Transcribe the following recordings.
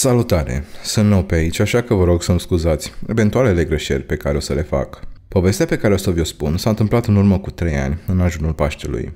Salutare! Sunt nou pe aici, așa că vă rog să-mi scuzați eventualele greșeli pe care o să le fac. Povestea pe care o să vi-o spun s-a întâmplat în urmă cu 3 ani, în ajunul Paștelui.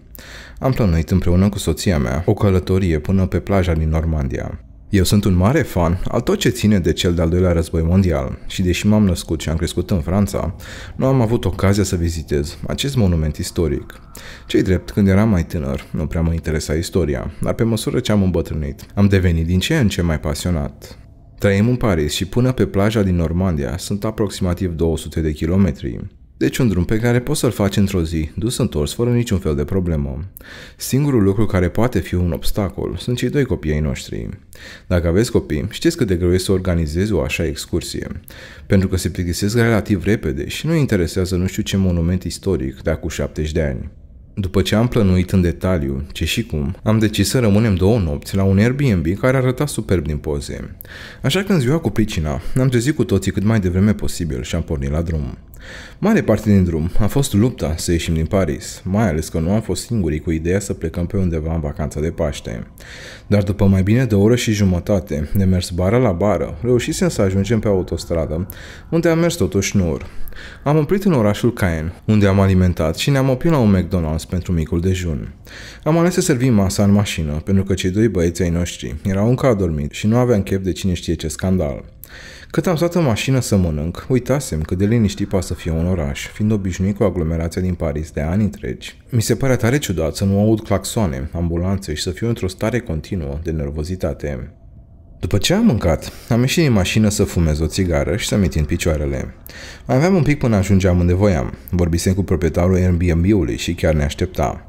Am plănuit împreună cu soția mea o călătorie până pe plaja din Normandia. Eu sunt un mare fan al tot ce ține de cel de-al doilea război mondial și deși m-am născut și am crescut în Franța, nu am avut ocazia să vizitez acest monument istoric. Cei drept, când eram mai tânăr, nu prea mă interesa istoria, dar pe măsură ce am îmbătrânit, am devenit din ce în ce mai pasionat. Trăim în Paris și până pe plaja din Normandia sunt aproximativ 200 de kilometri. Deci un drum pe care poți să-l faci într-o zi, dus întors, fără niciun fel de problemă. Singurul lucru care poate fi un obstacol sunt cei doi copii ai noștri. Dacă aveți copii, știți cât de greu este să organizezi o așa excursie. Pentru că se plictisesc relativ repede și nu interesează nu știu ce monument istoric de acum 70 de ani. După ce am plănuit în detaliu ce și cum, am decis să rămânem două nopți la un Airbnb care arăta superb din poze. Așa că în ziua cu pricina, ne-am trezit cu toții cât mai devreme posibil și am pornit la drum. Mare parte din drum a fost lupta să ieșim din Paris, mai ales că nu am fost singurii cu ideea să plecăm pe undeva în vacanța de Paște. Dar după mai bine de o oră și jumătate de mers bară la bară, reușisem să ajungem pe autostradă, unde am mers totuși nur. Am oprit în orașul Caen, unde am alimentat și ne-am oprit la un McDonald's pentru micul dejun. Am ales să servim masa în mașină, pentru că cei doi băieți ai noștri erau încă adormiți și nu aveam chef de cine știe ce scandal. Cât am stat în mașină să mănânc, uitasem cât de liniștit poate să fie un oraș, fiind obișnuit cu aglomerația din Paris de ani întregi. Mi se pare tare ciudat să nu aud claxoane, ambulanțe și să fiu într-o stare continuă de nervozitate. După ce am mâncat, am ieșit din mașină să fumez o țigară și să-mi tind picioarele. Mai aveam un pic până ajungeam unde voiam. Vorbisem cu proprietarul Airbnb-ului și chiar ne aștepta.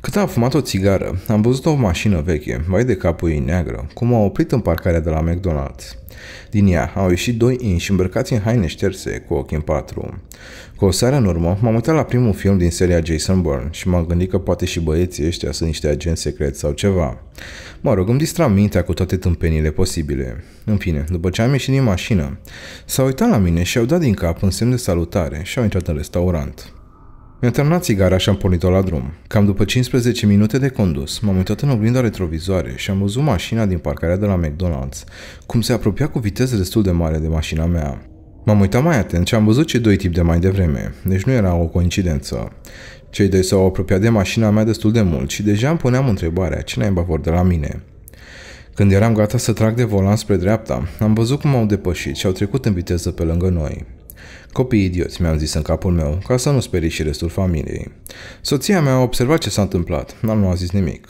Cât a fumat o țigară, am văzut o mașină veche, mai de capul ei neagră, cum a oprit în parcarea de la McDonald's. Din ea au ieșit doi inși îmbrăcați în haine șterse, cu ochi în patru. Cu o seară în urmă, m-am uitat la primul film din seria Jason Bourne și m-am gândit că poate și băieții ăștia sunt niște agenți secreți sau ceva. Mă rog, îmi distram mintea cu toate tâmpenile posibile. În fine, după ce am ieșit din mașină, s-au uitat la mine și au dat din cap în semn de salutare și au intrat în restaurant. Mi-am terminat țigara și am pornit-o la drum. Cam după 15 minute de condus, m-am uitat în oglinda retrovizoare și am văzut mașina din parcarea de la McDonald's, cum se apropia cu viteză destul de mare de mașina mea. M-am uitat mai atent și am văzut cei doi tipi de mai devreme, deci nu era o coincidență. Cei doi s-au apropiat de mașina mea destul de mult și deja îmi puneam întrebarea ce ai vor de la mine. Când eram gata să trag de volan spre dreapta, am văzut cum au depășit și au trecut în viteză pe lângă noi. Copii idioți, mi-am zis în capul meu, ca să nu sperii și restul familiei. Soția mea a observat ce s-a întâmplat, dar nu a zis nimic.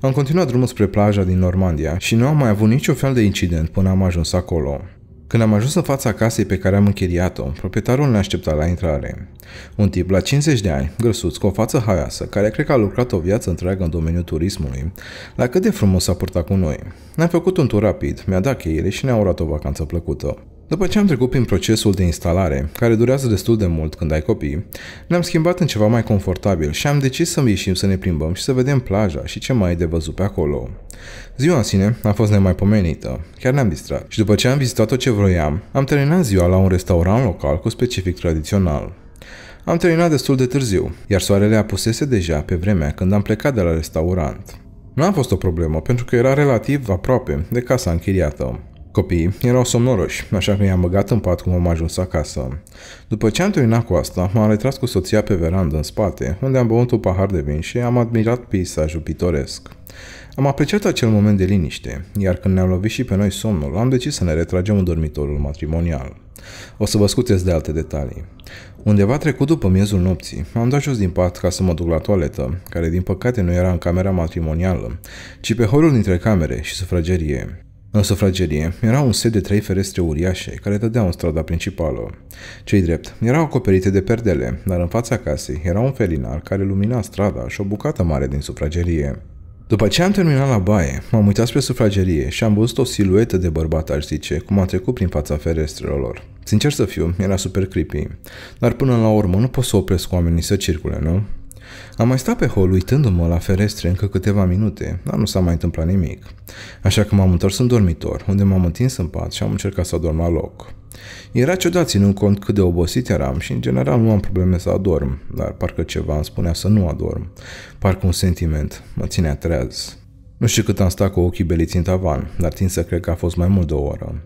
Am continuat drumul spre plaja din Normandia și nu am mai avut niciun fel de incident până am ajuns acolo. Când am ajuns în fața casei pe care am închiriat-o, proprietarul ne aștepta la intrare. Un tip la 50 de ani, grăsuț, cu o față haioasă, care cred că a lucrat o viață întreagă în domeniul turismului, la cât de frumos s-a purtat cu noi. Ne-a făcut un tur rapid, mi-a dat cheile și ne-a urat o vacanță plăcută. După ce am trecut prin procesul de instalare, care durează destul de mult când ai copii, ne-am schimbat în ceva mai confortabil și am decis să ieșim să ne plimbăm și să vedem plaja și ce mai e de văzut pe acolo. Ziua în sine a fost nemaipomenită, chiar ne-am distrat și după ce am vizitat tot ce vroiam, am terminat ziua la un restaurant local cu specific tradițional. Am terminat destul de târziu, iar soarele apusese deja pe vremea când am plecat de la restaurant. Nu a fost o problemă, pentru că era relativ aproape de casa închiriată. Copiii erau somnoroși, așa că i-am băgat în pat cum am ajuns acasă. După ce am terminat cu asta, m-am retras cu soția pe verandă în spate, unde am băut un pahar de vin și am admirat peisajul pitoresc. Am apreciat acel moment de liniște, iar când ne-am lovit și pe noi somnul, am decis să ne retragem în dormitorul matrimonial. O să vă scuteți de alte detalii. Undeva trecut după miezul nopții, am dat jos din pat ca să mă duc la toaletă, care din păcate nu era în camera matrimonială, ci pe holul dintre camere și sufragerie. În sufragerie era un set de trei ferestre uriașe care dădeau în strada principală. Cei drept erau acoperite de perdele, dar în fața casei era un felinar care lumina strada și o bucată mare din sufragerie. După ce am terminat la baie, m-am uitat spre sufragerie și am văzut o siluetă de bărbat aș zice, cum a trecut prin fața ferestrelor lor. Sincer să fiu, era super creepy. Dar până la urmă nu pot să opresc oamenii să circule, nu? Am mai stat pe hol uitându-mă la ferestre încă câteva minute, dar nu s-a mai întâmplat nimic. Așa că m-am întors în dormitor, unde m-am întins în pat și am încercat să adorm la loc. Era ciudat ținând cont cât de obosit eram și în general nu am probleme să adorm, dar parcă ceva îmi spunea să nu adorm. Parcă un sentiment mă ținea treaz. Nu știu cât am stat cu ochii beliți în tavan, dar tin să cred că a fost mai mult de o oră.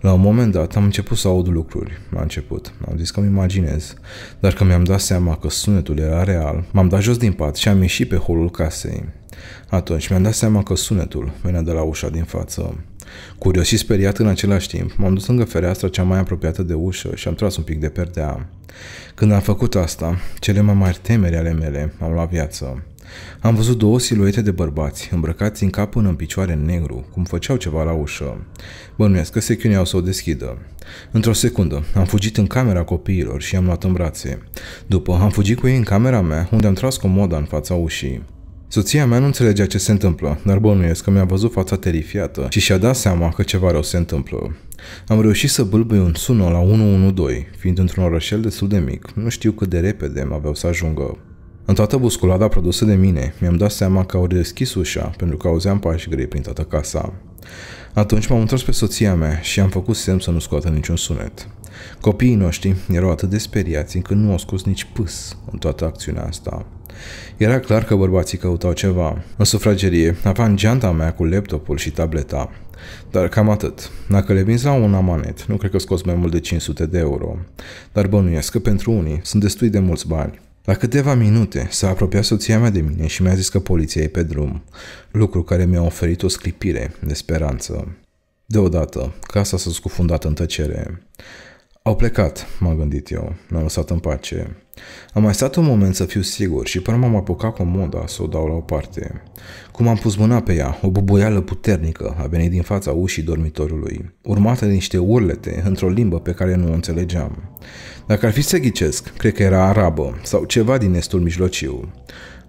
La un moment dat am început să aud lucruri. La început, am zis că-mi imaginez, dar când mi-am dat seama că sunetul era real, m-am dat jos din pat și am ieșit pe holul casei. Atunci mi-am dat seama că sunetul venea de la ușa din față. Curios și speriat în același timp, m-am dus lângă fereastra cea mai apropiată de ușă și am tras un pic de perdea. Când am făcut asta, cele mai mari temeri ale mele au luat viață. Am văzut două siluete de bărbați, îmbrăcați în cap până în picioare în negru, cum făceau ceva la ușă. Bănuiesc că se chineau să o deschidă. Într-o secundă, am fugit în camera copiilor și i-am luat în brațe. După, am fugit cu ei în camera mea, unde am tras comoda în fața ușii. Soția mea nu înțelegea ce se întâmplă, dar bănuiesc că mi-a văzut fața terifiată și și-a dat seama că ceva rău se întâmplă. Am reușit să bâlbui un sună la 112, fiind într-un orășel destul de mic, nu știu cât de repede m aveau să ajungă. În toată busculada produsă de mine, mi-am dat seama că au deschis ușa pentru că auzeam pași grei prin toată casa. Atunci m-am întors pe soția mea și am făcut semn să nu scoată niciun sunet. Copiii noștri erau atât de speriați încât nu au scos nici pâs în toată acțiunea asta. Era clar că bărbații căutau ceva. În sufragerie aveam geanta mea cu laptopul și tableta. Dar cam atât. Dacă le vinzi la un amanet, nu cred că scos mai mult de 500 de euro. Dar bănuiesc că pentru unii sunt destui de mulți bani. La câteva minute s-a apropiat soția mea de mine și mi-a zis că poliția e pe drum, lucru care mi-a oferit o sclipire de speranță. Deodată, casa s-a scufundat în tăcere. Au plecat, m-am gândit eu. m am lăsat în pace. Am mai stat un moment să fiu sigur și până m-am apucat comoda să o dau la o parte. Cum am pus mâna pe ea, o buboială puternică a venit din fața ușii dormitorului, urmată de niște urlete într-o limbă pe care nu o înțelegeam. Dacă ar fi să ghicesc, cred că era arabă sau ceva din estul mijlociu.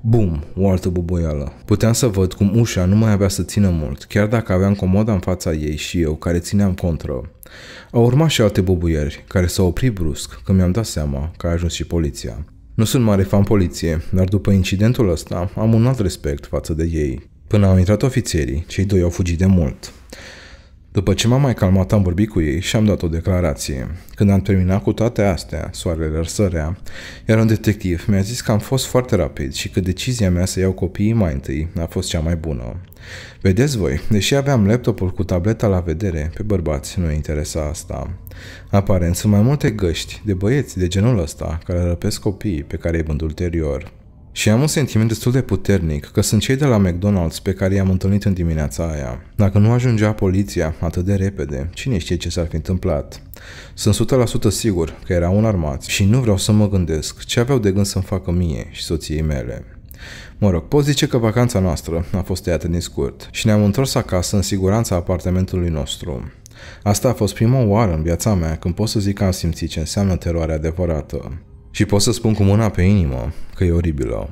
Bum, o altă buboială. Puteam să văd cum ușa nu mai avea să țină mult, chiar dacă aveam comoda în fața ei și eu, care țineam contră. Au urmat și alte bubuieri, care s-au oprit brusc, când mi-am dat seama că a ajuns și poliția. Nu sunt mare fan poliție, dar după incidentul ăsta am un alt respect față de ei. Până au intrat ofițerii, cei doi au fugit de mult. După ce m-am mai calmat, am vorbit cu ei și am dat o declarație. Când am terminat cu toate astea, soarele răsărea, iar un detectiv mi-a zis că am fost foarte rapid și că decizia mea să iau copiii mai întâi a fost cea mai bună. Vedeți voi, deși aveam laptopul cu tableta la vedere, pe bărbați nu i interesa asta. Aparent, sunt mai multe găști de băieți de genul ăsta care răpesc copiii pe care îi vând ulterior. Și am un sentiment destul de puternic că sunt cei de la McDonald's pe care i-am întâlnit în dimineața aia. Dacă nu ajungea poliția atât de repede, cine știe ce s-ar fi întâmplat. Sunt 100% sigur că erau înarmați și nu vreau să mă gândesc ce aveau de gând să-mi facă mie și soției mele. Mă rog, pot zice că vacanța noastră a fost tăiată din scurt și ne-am întors acasă în siguranța apartamentului nostru. Asta a fost prima oară în viața mea când pot să zic că am simțit ce înseamnă teroare adevărată. Și pot să spun cu mâna pe inimă că e oribilă.